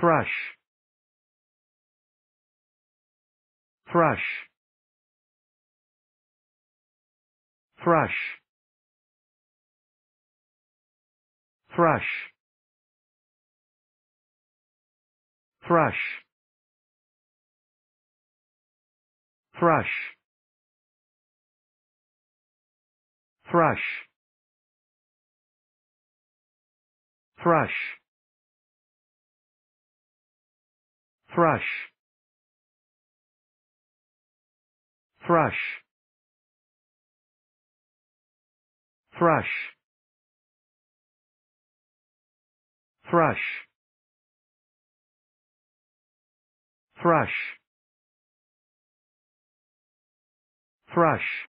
Thrush. Thrush. Thrush. Thrush. Thrush. Thrush. Thrush. brush thrush thrush thrush thrush thrush thrush